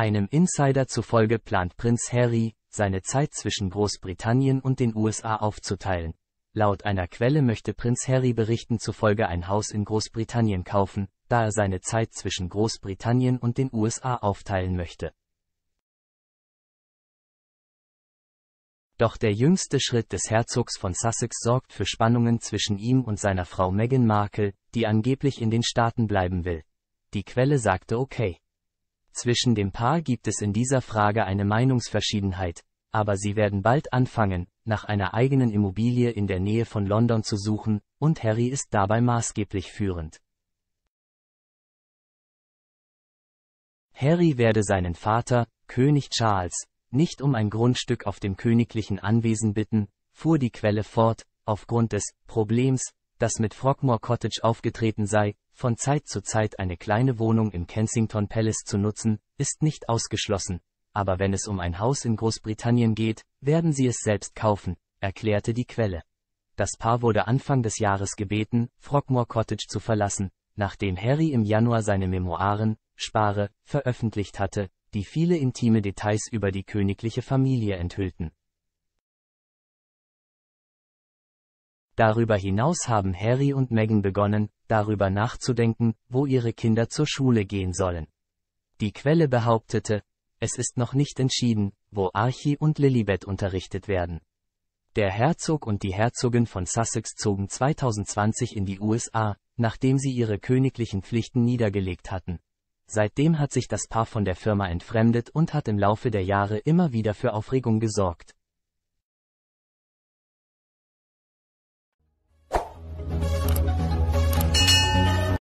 Einem Insider zufolge plant Prinz Harry, seine Zeit zwischen Großbritannien und den USA aufzuteilen. Laut einer Quelle möchte Prinz Harry Berichten zufolge ein Haus in Großbritannien kaufen, da er seine Zeit zwischen Großbritannien und den USA aufteilen möchte. Doch der jüngste Schritt des Herzogs von Sussex sorgt für Spannungen zwischen ihm und seiner Frau Meghan Markle, die angeblich in den Staaten bleiben will. Die Quelle sagte okay. Zwischen dem Paar gibt es in dieser Frage eine Meinungsverschiedenheit, aber sie werden bald anfangen, nach einer eigenen Immobilie in der Nähe von London zu suchen, und Harry ist dabei maßgeblich führend. Harry werde seinen Vater, König Charles, nicht um ein Grundstück auf dem königlichen Anwesen bitten, fuhr die Quelle fort, aufgrund des Problems, das mit Frogmore Cottage aufgetreten sei, von Zeit zu Zeit eine kleine Wohnung im Kensington Palace zu nutzen, ist nicht ausgeschlossen, aber wenn es um ein Haus in Großbritannien geht, werden sie es selbst kaufen, erklärte die Quelle. Das Paar wurde Anfang des Jahres gebeten, Frogmore Cottage zu verlassen, nachdem Harry im Januar seine Memoiren, Spare, veröffentlicht hatte, die viele intime Details über die königliche Familie enthüllten. Darüber hinaus haben Harry und Meghan begonnen, darüber nachzudenken, wo ihre Kinder zur Schule gehen sollen. Die Quelle behauptete, es ist noch nicht entschieden, wo Archie und Lilibet unterrichtet werden. Der Herzog und die Herzogin von Sussex zogen 2020 in die USA, nachdem sie ihre königlichen Pflichten niedergelegt hatten. Seitdem hat sich das Paar von der Firma entfremdet und hat im Laufe der Jahre immer wieder für Aufregung gesorgt.